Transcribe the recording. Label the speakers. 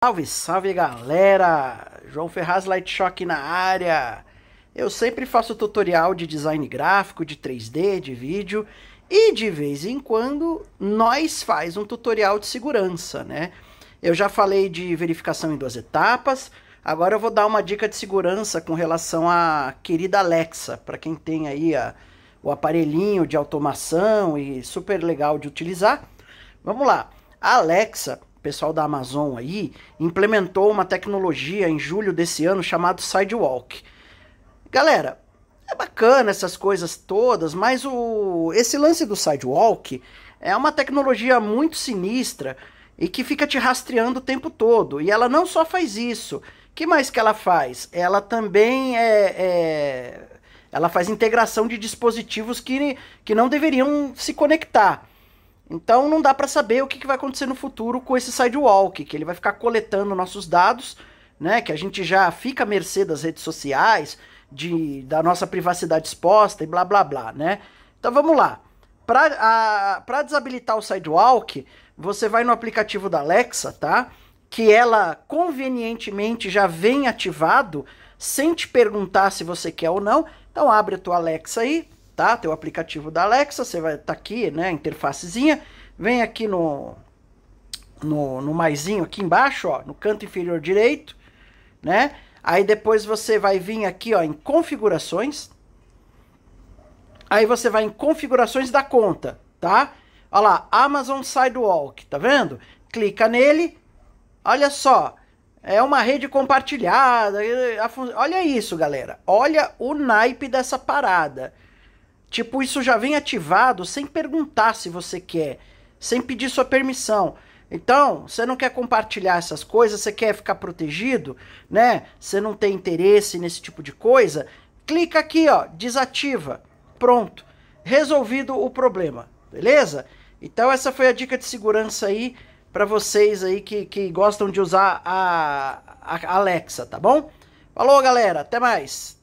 Speaker 1: Salve, salve galera! João Ferraz Light Shock na área! Eu sempre faço tutorial de design gráfico, de 3D, de vídeo e de vez em quando nós faz um tutorial de segurança, né? Eu já falei de verificação em duas etapas, agora eu vou dar uma dica de segurança com relação à querida Alexa, para quem tem aí a, o aparelhinho de automação e super legal de utilizar. Vamos lá! A Alexa pessoal da Amazon aí, implementou uma tecnologia em julho desse ano chamado Sidewalk. Galera, é bacana essas coisas todas, mas o esse lance do Sidewalk é uma tecnologia muito sinistra e que fica te rastreando o tempo todo. E ela não só faz isso, que mais que ela faz? Ela também é, é ela faz integração de dispositivos que, que não deveriam se conectar. Então não dá para saber o que, que, vai acontecer no futuro com esse sidewalk, que ele vai ficar coletando nossos dados, né? Que a gente já fica à mercê das redes sociais, de, da nossa privacidade exposta e blá blá blá, né? Então vamos lá. Para desabilitar o sidewalk, você vai no aplicativo da Alexa, tá? Que ela convenientemente já vem ativado, sem te perguntar se você quer ou não. Então abre a tua Alexa aí, tá? Tem o aplicativo da Alexa, você vai tá aqui, né, interfacezinha. Vem aqui no no, no maisinho aqui embaixo, ó, no canto inferior direito, né? Aí depois você vai vir aqui, ó, em configurações. Aí você vai em configurações da conta, tá? Olha lá, Amazon Sidewalk, tá vendo? Clica nele. Olha só, é uma rede compartilhada. Olha isso, galera. Olha o naipe dessa parada. Tipo, isso já vem ativado sem perguntar se você quer, sem pedir sua permissão. Então, você não quer compartilhar essas coisas, você quer ficar protegido, né? Você não tem interesse nesse tipo de coisa, clica aqui, ó, desativa. Pronto. Resolvido o problema, beleza? Então essa foi a dica de segurança aí para vocês aí que, que gostam de usar a, a Alexa, tá bom? Falou, galera, até mais.